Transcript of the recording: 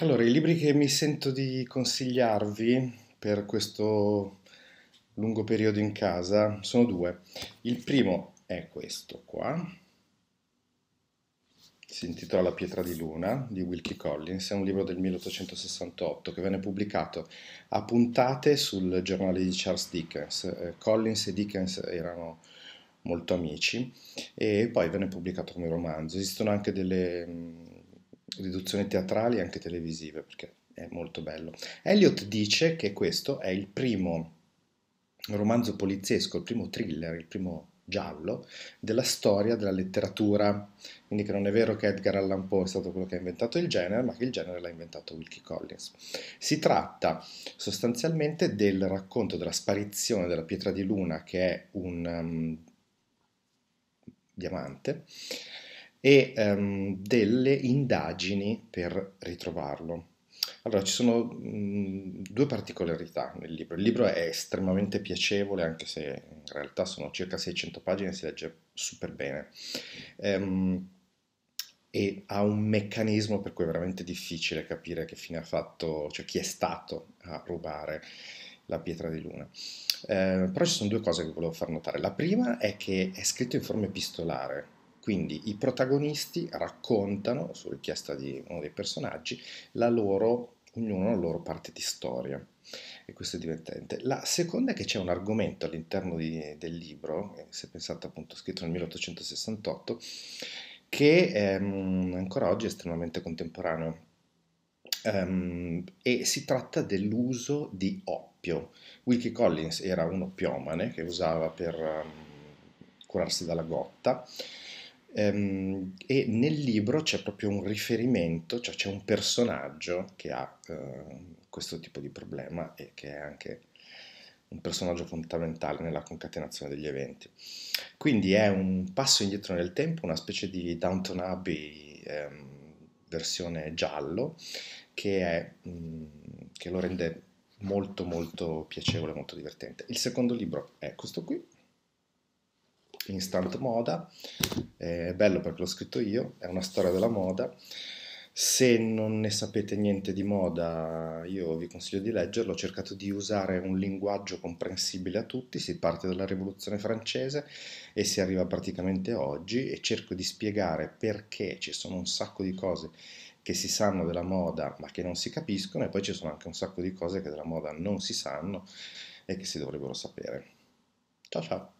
Allora, i libri che mi sento di consigliarvi per questo lungo periodo in casa sono due. Il primo è questo qua, si intitola La pietra di luna di Wilkie Collins, è un libro del 1868 che venne pubblicato a puntate sul giornale di Charles Dickens. Eh, Collins e Dickens erano molto amici e poi venne pubblicato come romanzo. Esistono anche delle riduzioni teatrali e anche televisive, perché è molto bello. Elliot dice che questo è il primo romanzo poliziesco, il primo thriller, il primo giallo della storia della letteratura, quindi che non è vero che Edgar Allan Poe è stato quello che ha inventato il genere, ma che il genere l'ha inventato Wilkie Collins. Si tratta sostanzialmente del racconto della sparizione della pietra di luna che è un um, diamante e um, delle indagini per ritrovarlo. Allora, ci sono mh, mhmm, due particolarità nel libro. Il libro è estremamente piacevole, anche se in realtà sono circa 600 pagine, si legge super bene. Um, e ha un meccanismo per cui è veramente difficile capire che fine ha fatto, cioè chi è stato a rubare la pietra di luna. Eh, però ci sono due cose che volevo far notare. La prima è che è scritto in forma epistolare, quindi i protagonisti raccontano, su richiesta di uno dei personaggi, la loro, ognuno la loro parte di storia. E questo è divertente. La seconda è che c'è un argomento all'interno di, del libro, eh, se pensate appunto scritto nel 1868, che ehm, ancora oggi è estremamente contemporaneo. Um, e si tratta dell'uso di oppio. Wilkie Collins era un oppiomane che usava per um, curarsi dalla gotta Um, e nel libro c'è proprio un riferimento, cioè c'è un personaggio che ha uh, questo tipo di problema e che è anche un personaggio fondamentale nella concatenazione degli eventi. Quindi è un passo indietro nel tempo, una specie di Downton Abbey um, versione giallo che, è, um, che lo rende molto molto piacevole, molto divertente. Il secondo libro è questo qui Instant Moda, è bello perché l'ho scritto io, è una storia della moda. Se non ne sapete niente di moda, io vi consiglio di leggerlo. Ho cercato di usare un linguaggio comprensibile a tutti. Si parte dalla Rivoluzione francese e si arriva praticamente oggi e cerco di spiegare perché ci sono un sacco di cose che si sanno della moda ma che non si capiscono e poi ci sono anche un sacco di cose che della moda non si sanno e che si dovrebbero sapere. Ciao ciao!